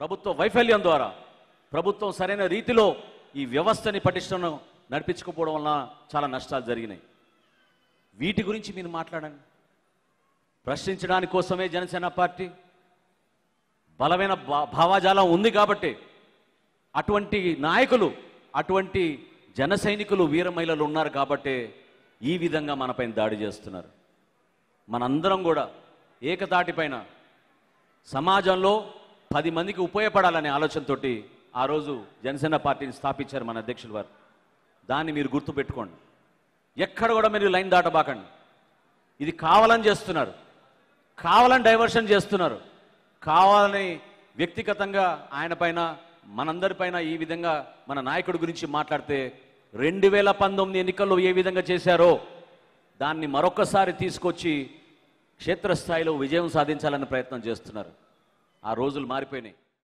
ప్రభుత్వ వైఫల్యం ద్వారా ప్రభుత్వం సరైన రీతిలో ఈ వ్యవస్థని పటిష్టను నడిపించకపోవడం వలన చాలా నష్టాలు జరిగినాయి వీటి గురించి మీరు మాట్లాడండి ప్రశ్నించడానికి కోసమే జనసేన పార్టీ బలమైన భావాజాలం ఉంది కాబట్టి అటువంటి నాయకులు అటువంటి జన సైనికులు వీర మహిళలు ఉన్నారు కాబట్టి ఈ విధంగా మనపై దాడి చేస్తున్నారు మనందరం కూడా ఏకతాటిపైన సమాజంలో పది మందికి ఉపయోగపడాలనే ఆలోచనతోటి ఆ రోజు జనసేన పార్టీని స్థాపించారు మన అధ్యక్షులు వారు దాన్ని మీరు గుర్తుపెట్టుకోండి ఎక్కడ కూడా మీరు లైన్ దాటబాకండి ఇది కావాలని చేస్తున్నారు కావాలని డైవర్షన్ చేస్తున్నారు కావాలని వ్యక్తిగతంగా ఆయన పైన మనందరిపైన ఈ విధంగా మన నాయకుడి గురించి మాట్లాడితే రెండు వేల పంతొమ్మిది ఎన్నికల్లో ఏ విధంగా చేశారో దాన్ని మరొకసారి తీసుకొచ్చి క్షేత్రస్థాయిలో విజయం సాధించాలని ప్రయత్నం చేస్తున్నారు ఆ రోజులు మారిపోయినాయి